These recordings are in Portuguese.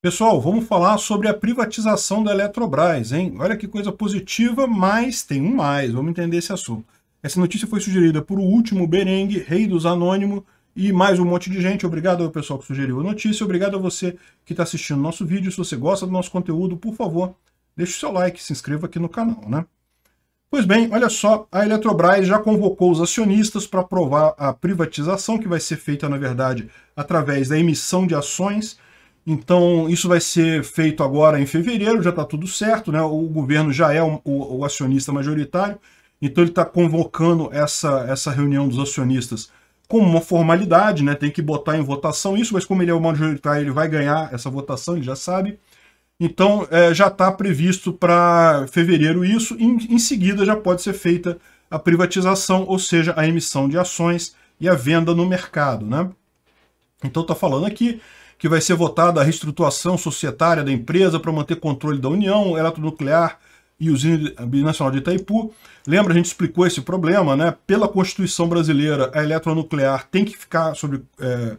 Pessoal, vamos falar sobre a privatização da Eletrobras, hein? Olha que coisa positiva, mas tem um mais, vamos entender esse assunto. Essa notícia foi sugerida por o último Berengue, rei dos anônimos, e mais um monte de gente. Obrigado ao pessoal que sugeriu a notícia, obrigado a você que está assistindo nosso vídeo. Se você gosta do nosso conteúdo, por favor, deixe o seu like, se inscreva aqui no canal, né? Pois bem, olha só, a Eletrobras já convocou os acionistas para aprovar a privatização, que vai ser feita, na verdade, através da emissão de ações, então, isso vai ser feito agora em fevereiro, já está tudo certo, né? o governo já é o, o, o acionista majoritário, então ele está convocando essa, essa reunião dos acionistas como uma formalidade, né? tem que botar em votação isso, mas como ele é o majoritário, ele vai ganhar essa votação, ele já sabe. Então, é, já está previsto para fevereiro isso, e em, em seguida já pode ser feita a privatização, ou seja, a emissão de ações e a venda no mercado. Né? Então, está falando aqui que vai ser votada a reestruturação societária da empresa para manter controle da União, eletronuclear e usina binacional de Itaipu. Lembra, a gente explicou esse problema, né? Pela Constituição brasileira, a eletronuclear tem que ficar sob é,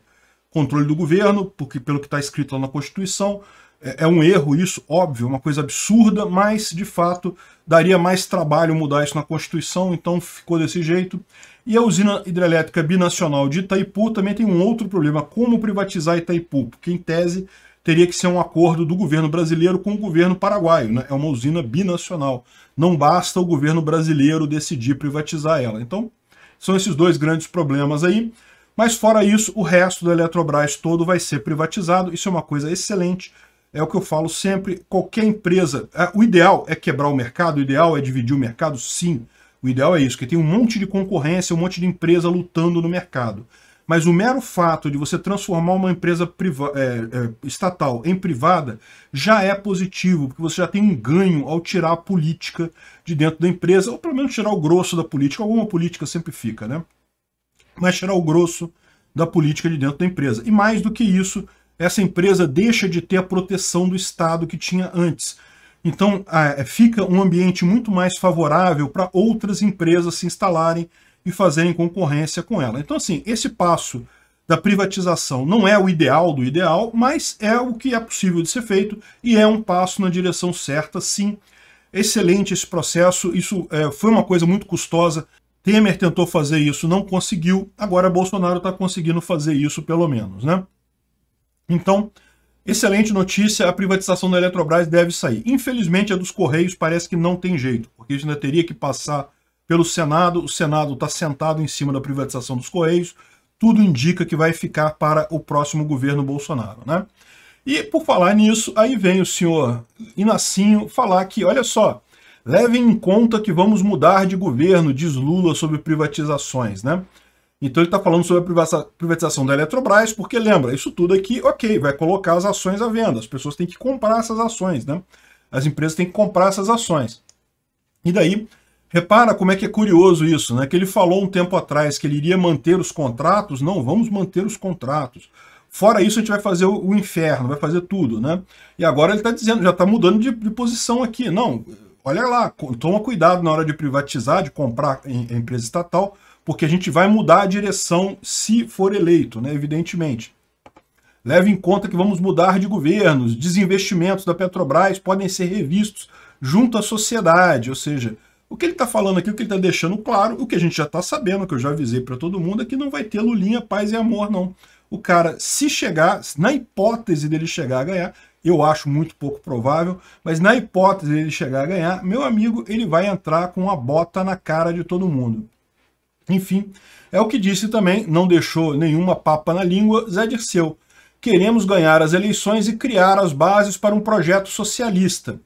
controle do governo, porque pelo que está escrito lá na Constituição, é, é um erro isso, óbvio, uma coisa absurda, mas de fato daria mais trabalho mudar isso na Constituição, então ficou desse jeito. E a usina hidrelétrica binacional de Itaipu também tem um outro problema, como privatizar Itaipu, porque em tese teria que ser um acordo do governo brasileiro com o governo paraguaio, né? é uma usina binacional. Não basta o governo brasileiro decidir privatizar ela. Então, são esses dois grandes problemas aí. Mas fora isso, o resto da Eletrobras todo vai ser privatizado. Isso é uma coisa excelente. É o que eu falo sempre, qualquer empresa... É, o ideal é quebrar o mercado, o ideal é dividir o mercado, sim. O ideal é isso, que tem um monte de concorrência, um monte de empresa lutando no mercado. Mas o mero fato de você transformar uma empresa é, é, estatal em privada já é positivo, porque você já tem um ganho ao tirar a política de dentro da empresa, ou pelo menos tirar o grosso da política, alguma política sempre fica, né? Mas tirar o grosso da política de dentro da empresa. E mais do que isso, essa empresa deixa de ter a proteção do Estado que tinha antes. Então, é, fica um ambiente muito mais favorável para outras empresas se instalarem e fazerem concorrência com ela. Então, assim, esse passo da privatização não é o ideal do ideal, mas é o que é possível de ser feito e é um passo na direção certa, sim. Excelente esse processo, isso é, foi uma coisa muito custosa. Temer tentou fazer isso, não conseguiu. Agora Bolsonaro está conseguindo fazer isso, pelo menos, né? Então, Excelente notícia, a privatização da Eletrobras deve sair. Infelizmente, a dos Correios parece que não tem jeito, porque isso ainda teria que passar pelo Senado. O Senado está sentado em cima da privatização dos Correios. Tudo indica que vai ficar para o próximo governo Bolsonaro, né? E por falar nisso, aí vem o senhor Inacinho falar que, olha só, levem em conta que vamos mudar de governo, diz Lula sobre privatizações, né? Então ele está falando sobre a privatização da Eletrobras, porque lembra, isso tudo aqui, ok, vai colocar as ações à venda. As pessoas têm que comprar essas ações, né? As empresas têm que comprar essas ações. E daí, repara como é que é curioso isso, né? Que ele falou um tempo atrás que ele iria manter os contratos. Não, vamos manter os contratos. Fora isso, a gente vai fazer o inferno, vai fazer tudo, né? E agora ele está dizendo, já está mudando de, de posição aqui. Não, olha lá, toma cuidado na hora de privatizar, de comprar a empresa estatal, porque a gente vai mudar a direção se for eleito, né, evidentemente. Leve em conta que vamos mudar de governos, desinvestimentos da Petrobras podem ser revistos junto à sociedade, ou seja, o que ele está falando aqui, o que ele está deixando claro, o que a gente já está sabendo, que eu já avisei para todo mundo, é que não vai ter Lulinha, paz e amor, não. O cara, se chegar, na hipótese dele chegar a ganhar, eu acho muito pouco provável, mas na hipótese dele chegar a ganhar, meu amigo, ele vai entrar com a bota na cara de todo mundo. Enfim, é o que disse também, não deixou nenhuma papa na língua, Zé Dirceu. Queremos ganhar as eleições e criar as bases para um projeto socialista.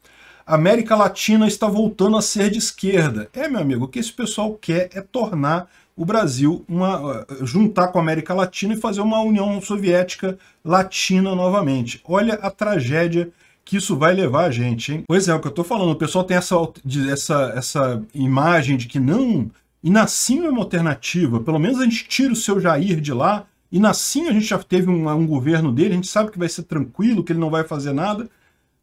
A América Latina está voltando a ser de esquerda. É, meu amigo, o que esse pessoal quer é tornar o Brasil, uma, eh, juntar com a América Latina e fazer uma União Soviética Latina novamente. Olha a tragédia que isso vai levar a gente, hein? Pois é, é o que eu tô falando, o pessoal tem essa, essa, essa imagem de que não, e Nassim é uma alternativa. Pelo menos a gente tira o seu Jair de lá. E Nassim a gente já teve um, um governo dele, a gente sabe que vai ser tranquilo, que ele não vai fazer nada.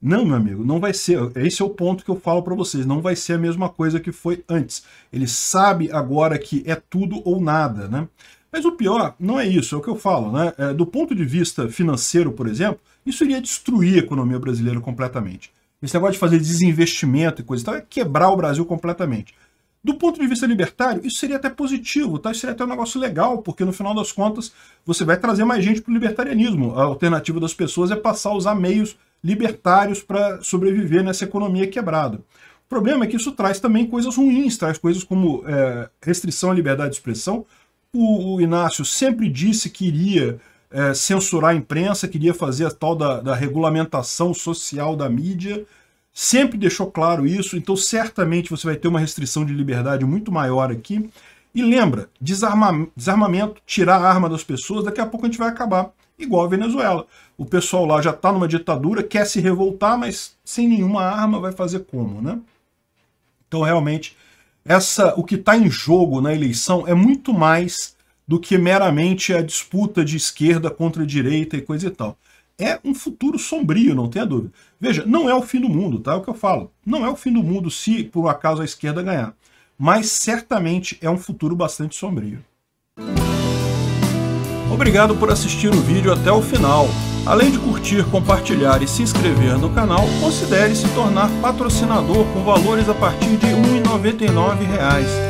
Não, meu amigo, não vai ser. Esse é o ponto que eu falo para vocês. Não vai ser a mesma coisa que foi antes. Ele sabe agora que é tudo ou nada, né? Mas o pior não é isso, é o que eu falo, né? É, do ponto de vista financeiro, por exemplo, isso iria destruir a economia brasileira completamente. Esse negócio de fazer desinvestimento e coisa e tal é quebrar o Brasil completamente. Do ponto de vista libertário, isso seria até positivo, tá? isso seria até um negócio legal, porque no final das contas você vai trazer mais gente para o libertarianismo. A alternativa das pessoas é passar a usar meios libertários para sobreviver nessa economia quebrada. O problema é que isso traz também coisas ruins, traz coisas como é, restrição à liberdade de expressão. O, o Inácio sempre disse que iria é, censurar a imprensa, queria fazer a tal da, da regulamentação social da mídia, sempre deixou claro isso, então certamente você vai ter uma restrição de liberdade muito maior aqui. E lembra, desarma, desarmamento, tirar a arma das pessoas, daqui a pouco a gente vai acabar igual a Venezuela. O pessoal lá já está numa ditadura, quer se revoltar, mas sem nenhuma arma vai fazer como, né? Então, realmente, essa, o que está em jogo na eleição é muito mais do que meramente a disputa de esquerda contra direita e coisa e tal é um futuro sombrio, não tenha dúvida. Veja, não é o fim do mundo, tá? É o que eu falo. Não é o fim do mundo se por acaso a esquerda ganhar. Mas certamente é um futuro bastante sombrio. Obrigado por assistir o vídeo até o final. Além de curtir, compartilhar e se inscrever no canal, considere se tornar patrocinador com valores a partir de R$ 1,99